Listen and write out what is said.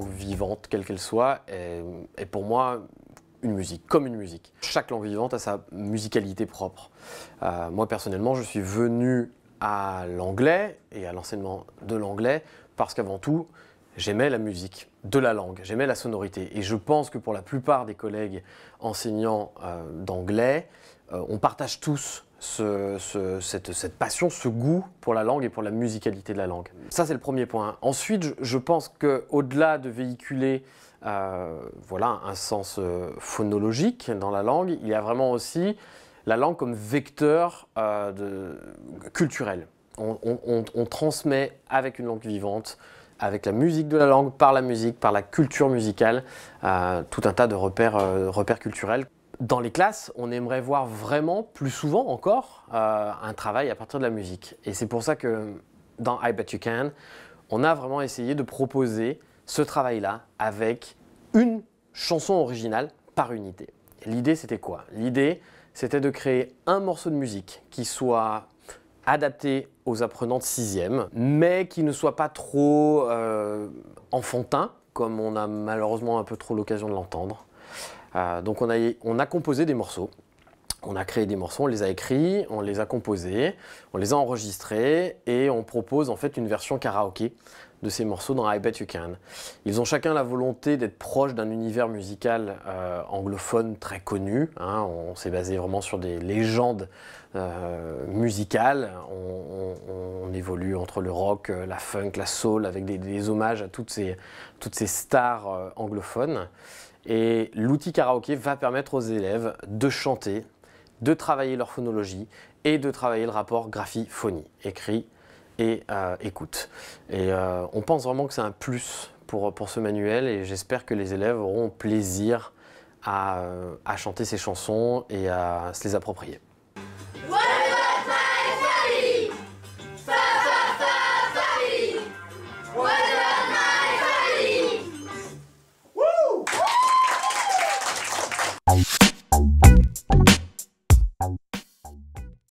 vivante, quelle qu'elle soit, est, pour moi une musique, comme une musique. Chaque langue vivante a sa musicalité propre. Euh, moi, personnellement, je suis venu à l'anglais et à l'enseignement de l'anglais parce qu'avant tout, j'aimais la musique de la langue, j'aimais la sonorité. Et je pense que pour la plupart des collègues enseignants euh, d'anglais, euh, on partage tous ce, cette, passion, ce goût pour la langue et pour la musicalité de la langue. Ça, c'est le premier point. Ensuite, je, pense qu'au-delà de véhiculer euh, voilà, un sens euh, phonologique dans la langue, il y a vraiment aussi la langue comme vecteur euh, de, culturel. On, transmet avec une langue vivante, avec la musique de la langue, par la musique, par la culture musicale, tout un tas de repères culturels dans les classes, on aimerait voir vraiment, plus souvent encore, euh, un travail à partir de la musique. Et c'est pour ça que dans I Bet You Can, on a vraiment essayé de proposer ce travail-là avec une chanson originale par unité. L'idée, c'était quoi L'idée, c'était de créer un morceau de musique qui soit adapté aux apprenants de sixième, mais qui ne soit pas trop euh, enfantin, comme on a malheureusement un peu trop l'occasion de l'entendre. Euh, donc on a, on a composé des morceaux. On a créé des morceaux, on les a écrits, on les a composés, on les a enregistrés et on propose en fait une version karaoké de ces morceaux dans I Bet You Can. Ils ont chacun la volonté d'être proche d'un univers musical euh, anglophone très connu. Hein. on s'est basé vraiment sur des légendes euh, musicales. On, évolue entre le rock, euh, la funk, la soul, avec des, hommages à toutes ces, toutes ces stars anglophones. Et l'outil karaoké va permettre aux élèves de chanter, de travailler leur phonologie et de travailler le rapport graphie-phonie, écrit et euh, écoute. Et euh, on pense vraiment que c'est un plus pour, pour ce manuel et j'espère que les élèves auront plaisir à, euh, à chanter ces chansons et à se les approprier.